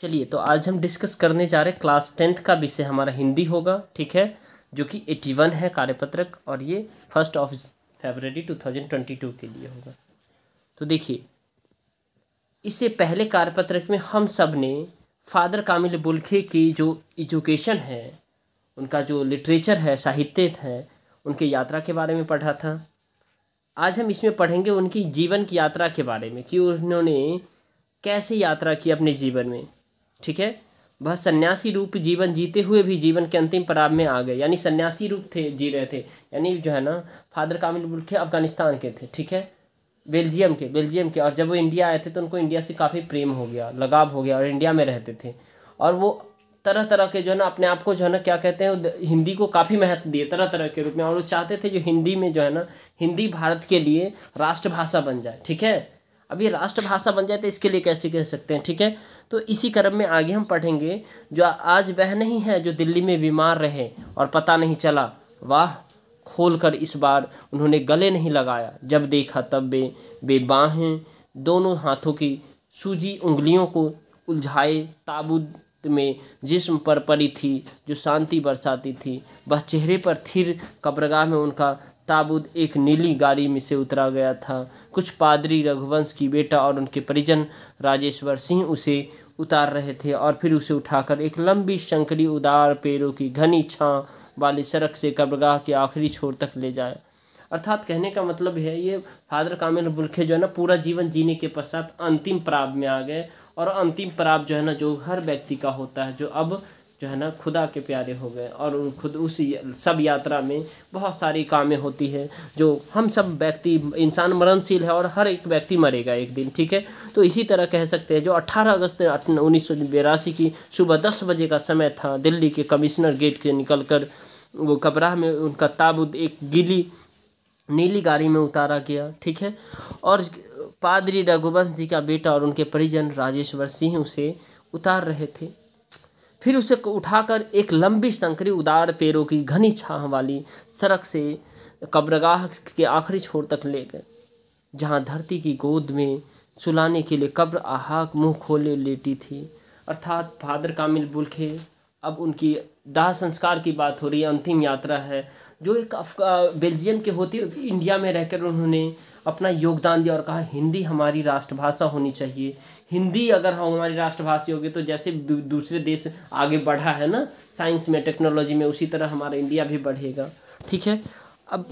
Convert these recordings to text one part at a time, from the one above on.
चलिए तो आज हम डिस्कस करने जा रहे हैं क्लास टेंथ का विषय हमारा हिंदी होगा ठीक है जो कि एटी वन है कार्यपत्रक और ये first of February two thousand twenty two के लिए होगा तो देखिए इससे पहले कार्यपत्रक में हम सब ने फादर कामिल बुलखे की जो एजुकेशन है उनका जो लिटरेचर है साहित्य है उनकी यात्रा के बारे में पढ़ा था आज हम इसमें पढ़ेंगे उनकी जीवन की यात्रा के बारे में कि उन्होंने कैसे यात्रा की अपने जीवन में ठीक है वह सन्यासी रूप जीवन जीते हुए भी जीवन के अंतिम पड़ाव में आ गए यानी सन्यासी रूप थे जी रहे थे यानी जो है ना फादर कामिल बुलखे अफगानिस्तान के थे ठीक है बेल्जियम के बेल्जियम के और जब वो इंडिया आए थे तो उनको इंडिया से काफ़ी प्रेम हो गया लगाव हो गया और इंडिया में रहते थे और वो तरह तरह के जो है ना अपने आप को जो है ना क्या कहते हैं हिंदी को काफ़ी महत्व दिए तरह तरह के रूप में और वो चाहते थे जो हिंदी में जो है ना हिंदी भारत के लिए राष्ट्रभाषा बन जाए ठीक है अब ये राष्ट्रभाषा बन जाए तो इसके लिए कैसे कह सकते हैं ठीक है तो इसी क्रम में आगे हम पढ़ेंगे जो आज वह नहीं है जो दिल्ली में बीमार रहे और पता नहीं चला वाह खोल कर इस बार उन्होंने गले नहीं लगाया जब देखा तब बे बे दोनों हाथों की सूजी उंगलियों को उलझाए ताबूत में जिस्म पर पड़ी थी जो शांति बरसाती थी वह चेहरे पर थिर कब्रगाह में उनका ताबूत एक नीली गाड़ी में से उतरा गया था कुछ पादरी रघुवंश की बेटा और उनके परिजन राजेश्वर सिंह उसे उतार रहे थे और फिर उसे उठाकर एक लंबी शंकरी उदार पेड़ों की घनी छाँ वाली सड़क से कब्रगाह के आखिरी छोर तक ले जाए अर्थात कहने का मतलब है ये फादर कामिल बुरखे जो है ना पूरा जीवन जीने के पश्चात अंतिम प्राप्त में आ गए और अंतिम प्राप्त जो है ना जो हर व्यक्ति का होता है जो अब जो है ना खुदा के प्यारे हो गए और उन खुद उस सब यात्रा में बहुत सारी कामें होती है जो हम सब व्यक्ति इंसान मरणशील है और हर एक व्यक्ति मरेगा एक दिन ठीक है तो इसी तरह कह सकते हैं जो 18 अगस्त उन्नीस की सुबह दस बजे का समय था दिल्ली के कमिश्नर गेट से निकल कर वो कपराह में उनका ताबूत एक गिली नीली गाड़ी में उतारा गया ठीक है और पादरी रघुवंश जी का बेटा और उनके परिजन राजेश्वर सिंह उसे उतार रहे थे फिर उसे उठाकर एक लंबी संकरी उदार पैरों की घनी छाह वाली सड़क से कब्रगाह के आखिरी छोर तक ले गए जहाँ धरती की गोद में सुलाने के लिए कब्र आहाक मुंह खोले लेटी थी अर्थात फादर कामिल बुलखे अब उनकी दाह संस्कार की बात हो रही है अंतिम यात्रा है जो एक बेल्जियम के होती इंडिया में रहकर उन्होंने अपना योगदान दिया और कहा हिंदी हमारी राष्ट्रभाषा होनी चाहिए हिंदी अगर हम हमारी राष्ट्रभाषा होगी तो जैसे दू, दूसरे देश आगे बढ़ा है ना साइंस में टेक्नोलॉजी में उसी तरह हमारा इंडिया भी बढ़ेगा ठीक है अब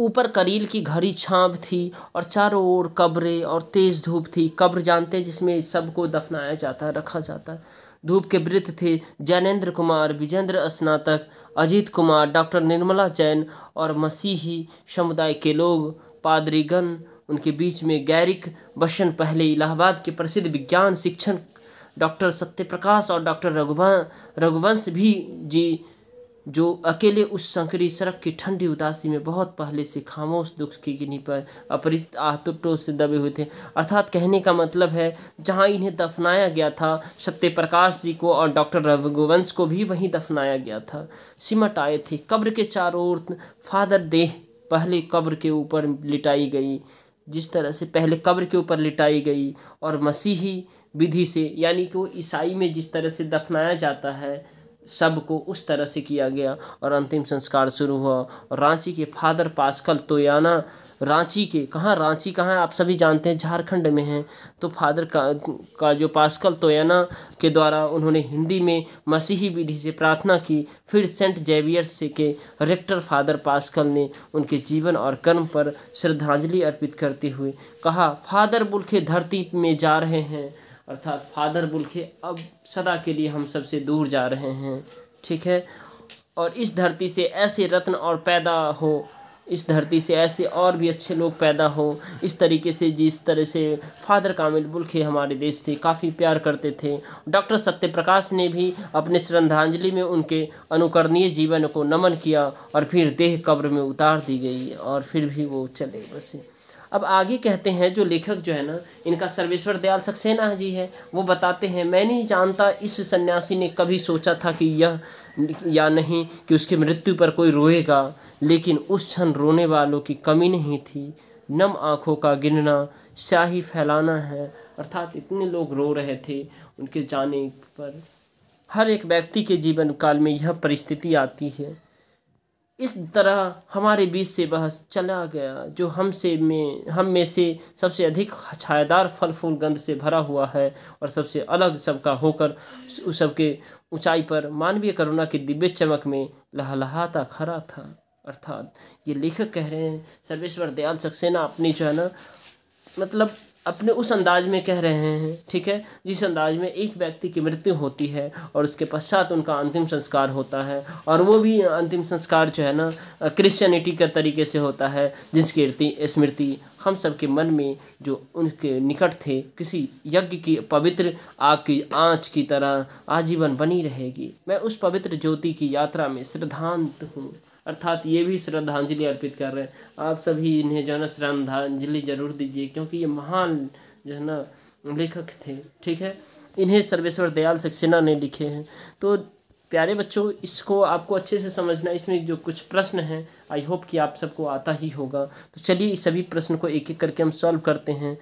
ऊपर करील की घड़ी छाप थी और चारों ओर कब्रें और तेज़ धूप थी कब्र जानते हैं जिसमें सबको दफनाया जाता है रखा जाता है धूप के वृत्त थे जैनेन्द्र कुमार विजेंद्र स्नातक अजीत कुमार डॉक्टर निर्मला जैन और मसीही समुदाय के लोग पादरीगण उनके बीच में गैरिक बशन पहले इलाहाबाद के प्रसिद्ध विज्ञान शिक्षण डॉक्टर सत्यप्रकाश और डॉक्टर रघुवं रघुवंश भी जी जो अकेले उस संकरी सड़क की ठंडी उदासी में बहुत पहले से खामोश दुख की गिनी पर अपरिचित आतुटों से दबे हुए थे अर्थात कहने का मतलब है जहाँ इन्हें दफनाया गया था सत्य प्रकाश जी को और डॉक्टर रघुवंश को भी वहीं दफनाया गया था सिमट आए थे कब्र के चारों ओर फादर देह पहले कब्र के ऊपर लिटाई गई जिस तरह से पहले कब्र के ऊपर लिटाई गई और मसीही विधि से यानी कि वो ईसाई में जिस तरह से दफनाया जाता है सब को उस तरह से किया गया और अंतिम संस्कार शुरू हुआ और रांची के फादर पास्कल तोयाना रांची के कहाँ रांची कहाँ आप सभी जानते हैं झारखंड में हैं तो फादर का, का जो पास्कल तोयाना के द्वारा उन्होंने हिंदी में मसीही विधि से प्रार्थना की फिर सेंट जेवियर्स से के रेक्टर फादर पास्कल ने उनके जीवन और कर्म पर श्रद्धांजलि अर्पित करते हुए कहा फादर बुल्खे धरती में जा रहे हैं अर्थात फादर बुल्खे अब सदा के लिए हम सबसे दूर जा रहे हैं ठीक है और इस धरती से ऐसे रत्न और पैदा हो इस धरती से ऐसे और भी अच्छे लोग पैदा हो इस तरीके से जिस तरह से फादर कामिल बुल्खे हमारे देश से काफ़ी प्यार करते थे डॉक्टर सत्यप्रकाश ने भी अपने श्रद्धांजलि में उनके अनुकरणीय जीवन को नमन किया और फिर देह कब्र में उतार दी गई और फिर भी वो चले बसे अब आगे कहते हैं जो लेखक जो है ना इनका सर्वेश्वर दयाल सक्सेना जी है वो बताते हैं मैं नहीं जानता इस सन्यासी ने कभी सोचा था कि यह या नहीं कि उसकी मृत्यु पर कोई रोएगा लेकिन उस क्षण रोने वालों की कमी नहीं थी नम आँखों का गिनना स्याही फैलाना है अर्थात इतने लोग रो रहे थे उनके जाने पर हर एक व्यक्ति के जीवन काल में यह परिस्थिति आती है इस तरह हमारे बीच से बहस चला गया जो हमसे में हम में से सबसे अधिक छायादार फल फूल गंध से भरा हुआ है और सबसे अलग सबका होकर उस सबके ऊंचाई पर मानवीय करुणा की दिव्य चमक में लहलहाता खड़ा था अर्थात ये लेखक कह रहे हैं सर्वेश्वर दयाल सक्सेना अपनी जो है ना मतलब अपने उस अंदाज में कह रहे हैं ठीक है जिस अंदाज में एक व्यक्ति की मृत्यु होती है और उसके पश्चात उनका अंतिम संस्कार होता है और वो भी अंतिम संस्कार जो है ना क्रिश्चियनिटी के तरीके से होता है जिसकी स्मृति हम सब के मन में जो उनके निकट थे किसी यज्ञ की पवित्र आग की आँच की तरह आजीवन बनी रहेगी मैं उस पवित्र ज्योति की यात्रा में सिद्धांत हूँ अर्थात ये भी श्रद्धांजलि अर्पित कर रहे हैं आप सभी इन्हें जो है ना श्रद्धांजलि जरूर दीजिए क्योंकि ये महान जो है ना लेखक थे ठीक है इन्हें सर्वेश्वर दयाल सक्सेना ने लिखे हैं तो प्यारे बच्चों इसको आपको अच्छे से समझना इसमें जो कुछ प्रश्न हैं आई होप कि आप सबको आता ही होगा तो चलिए सभी प्रश्न को एक एक करके हम सॉल्व करते हैं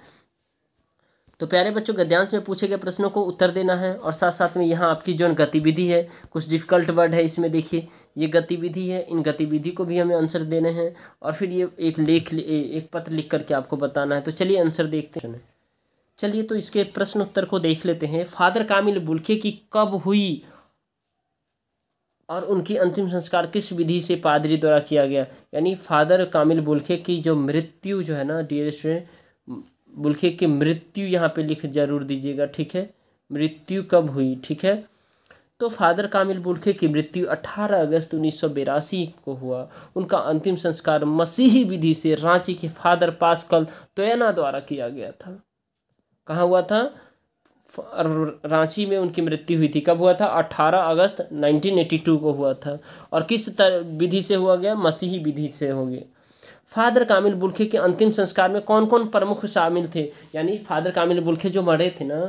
तो प्यारे बच्चों गद्यांश में पूछे गए प्रश्नों को उत्तर देना है और साथ साथ में यहाँ आपकी जो गतिविधि है कुछ डिफिकल्ट वर्ड है इसमें देखिए ये गतिविधि है इन गतिविधि को भी हमें आंसर देने हैं और फिर ये एक लेख एक पत्र लिख करके आपको बताना है तो चलिए आंसर देखते हैं चलिए तो इसके प्रश्न उत्तर को देख लेते हैं फादर कामिल बुल्के की कब हुई और उनकी अंतिम संस्कार किस विधि से पादरी द्वारा किया गया यानी फादर कामिल बुल्के की जो मृत्यु जो है ना डियर स्टूडेंट बोलिए कि मृत्यु यहाँ पे लिख जरूर दीजिएगा ठीक है मृत्यु कब हुई ठीक है तो फादर कामिल बुलखे की मृत्यु 18 अगस्त उन्नीस को हुआ उनका अंतिम संस्कार मसीही विधि से रांची के फादर पास्कल तोयना द्वारा किया गया था कहाँ हुआ था रांची में उनकी मृत्यु हुई थी कब हुआ था 18 अगस्त 1982 को हुआ था और किस विधि से हुआ गया मसीही विधि से हो गया फादर कामिल बुल्खे के अंतिम संस्कार में कौन कौन प्रमुख शामिल थे यानी फादर कामिल बुल्खे जो मरे थे ना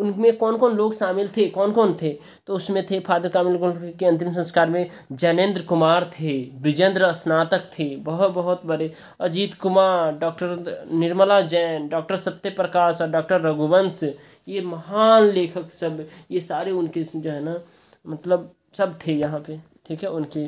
उनमें कौन कौन लोग शामिल थे कौन कौन थे तो उसमें थे फादर कामिल बुल्खे के अंतिम संस्कार में जैनेन्द्र कुमार थे ब्रिजेंद्र स्नातक थे बहुत बहुत बड़े अजीत कुमार डॉक्टर निर्मला जैन डॉक्टर सत्य प्रकाश और डॉक्टर रघुवंश ये महान लेखक सब ये सारे उनके जो है ना मतलब सब थे यहाँ पे ठीक है उनके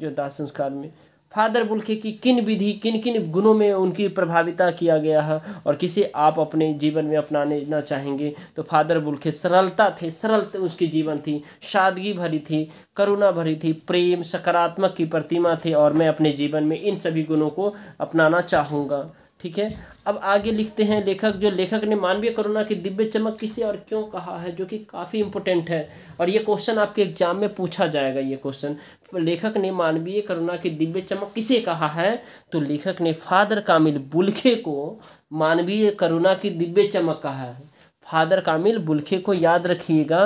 जो दास संस्कार में फादर बुल्के की किन विधि किन किन गुणों में उनकी प्रभाविता किया गया है और किसे आप अपने जीवन में अपनाने ना चाहेंगे तो फादर बुल्के सरलता थे सरल उसकी जीवन थी सादगी भरी थी करुणा भरी थी प्रेम सकारात्मक की प्रतिमा थी और मैं अपने जीवन में इन सभी गुणों को अपनाना चाहूँगा ठीक है अब आगे लिखते हैं लेखक जो लेखक ने मानवीय करुणा की दिव्य चमक किसे और क्यों कहा है जो कि काफ़ी इंपॉर्टेंट है और ये क्वेश्चन आपके एग्जाम में पूछा जाएगा ये क्वेश्चन लेखक ने मानवीय करुणा की दिव्य चमक किसे कहा है तो लेखक ने फादर कामिल बुलखे को मानवीय करुणा की दिव्य चमक कहा है फादर कामिल बुलखे को याद रखिएगा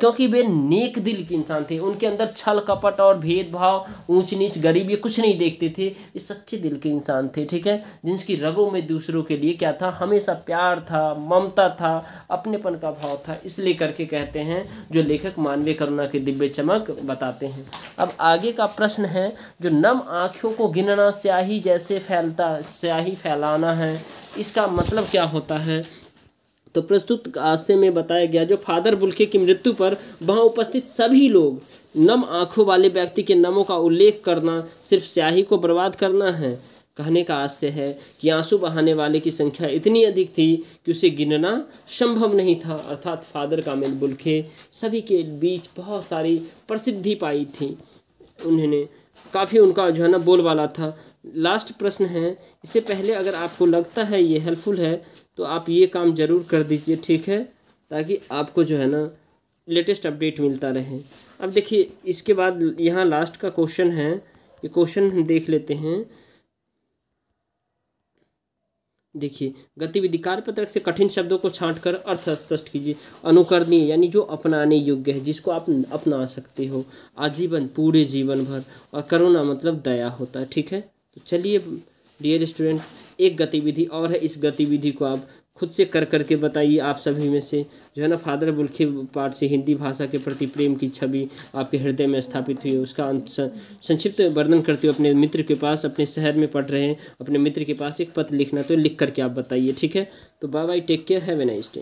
क्योंकि वे नेक दिल के इंसान थे उनके अंदर छल कपट और भेदभाव ऊंच नीच गरीबी कुछ नहीं देखते थे ये सच्चे दिल के इंसान थे ठीक है जिनकी रगों में दूसरों के लिए क्या था हमेशा प्यार था ममता था अपनेपन का भाव था इसलिए करके कहते हैं जो लेखक मानवीय करुणा के दिव्य चमक बताते हैं अब आगे का प्रश्न है जो नम आँखों को गिनना स्याही जैसे फैलता स्याही फैलाना है इसका मतलब क्या होता है तो प्रस्तुत आशय में बताया गया जो फादर बुल्के की मृत्यु पर वहाँ उपस्थित सभी लोग नम आंखों वाले व्यक्ति के नमों का उल्लेख करना सिर्फ स्याही को बर्बाद करना है कहने का आशय है कि आंसू बहाने वाले की संख्या इतनी अधिक थी कि उसे गिनना संभव नहीं था अर्थात फादर कामिल बुल्खे सभी के बीच बहुत सारी प्रसिद्धि पाई थी उन्होंने काफ़ी उनका जो है ना बोलबाला था लास्ट प्रश्न है इससे पहले अगर आपको लगता है ये हेल्पफुल है तो आप ये काम ज़रूर कर दीजिए ठीक है ताकि आपको जो है ना लेटेस्ट अपडेट मिलता रहे अब देखिए इसके बाद यहाँ लास्ट का क्वेश्चन है ये क्वेश्चन हम देख लेते हैं देखिए गतिविधि कार्यपत्रक से कठिन शब्दों को कर अर्थ स्पष्ट कीजिए अनुकरणीय यानी जो अपनाने योग्य है जिसको आप अपना सकते हो आजीवन पूरे जीवन भर और करुणा मतलब दया होता है ठीक है तो चलिए डियर स्टूडेंट एक गतिविधि और है इस गतिविधि को आप खुद से कर करके बताइए आप सभी में से जो है ना फादर बुल्खी पाठ से हिंदी भाषा के प्रति प्रेम की छवि आपके हृदय में स्थापित हुई है उसका संक्षिप्त वर्णन करते हुए अपने मित्र के पास अपने शहर में पढ़ रहे हैं अपने मित्र के पास एक पत्र लिखना तो लिख करके आप बताइए ठीक है तो bye bye take care have a nice day